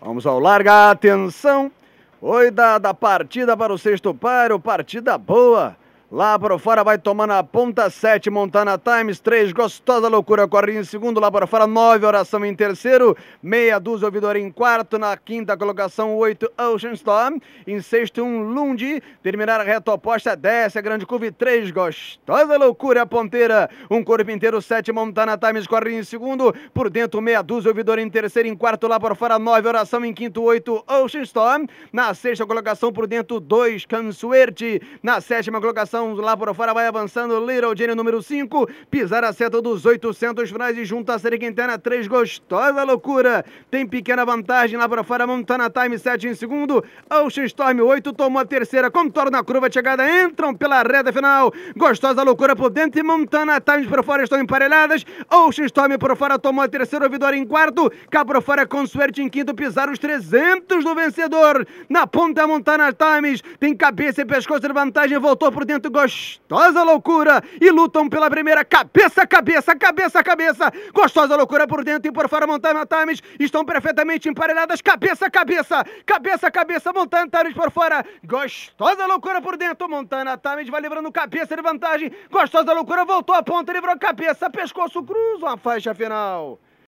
Vamos ao larga, atenção. Oi da, da partida para o sexto paro, partida boa. Lá para fora vai tomando a ponta, 7 Montana Times, 3 Gostosa Loucura corre em segundo, lá para fora 9 Oração em terceiro, meia dúzia Ouvidor em quarto, na quinta colocação 8 Ocean Storm, em sexto 1 um, Lundi, terminar a reta oposta 10 a Grande Curva três 3 Gostosa Loucura Ponteira, um corpo inteiro 7 Montana Times corre em segundo, por dentro meia dúzia Ouvidor em terceiro, em quarto lá para fora 9 Oração em quinto 8 Ocean Storm, na sexta colocação por dentro 2 Cansuerte, na sétima colocação lá por fora, vai avançando Little Jenny, número 5, pisar a seta dos 800 finais e junto a Seri Quintana, 3, gostosa loucura, tem pequena vantagem lá por fora, Montana Time 7 em segundo, Ocean Storm 8, tomou a terceira, contorna a curva, chegada, entram pela reta final, gostosa loucura por dentro e Montana Times por fora estão emparelhadas, Ocean Storm por fora tomou a terceira, o Vidor em quarto, cá por fora Suerte em quinto, pisar os 300 do vencedor, na ponta Montana Times, tem cabeça e pescoço de vantagem, voltou por dentro muito gostosa loucura e lutam pela primeira cabeça cabeça, cabeça cabeça. Gostosa loucura por dentro e por fora Montana Times estão perfeitamente emparelhadas cabeça cabeça, cabeça cabeça Montana Times por fora. Gostosa loucura por dentro Montana Times vai livrando cabeça de vantagem. Gostosa loucura voltou a ponta, livrou cabeça, pescoço cruza a faixa final.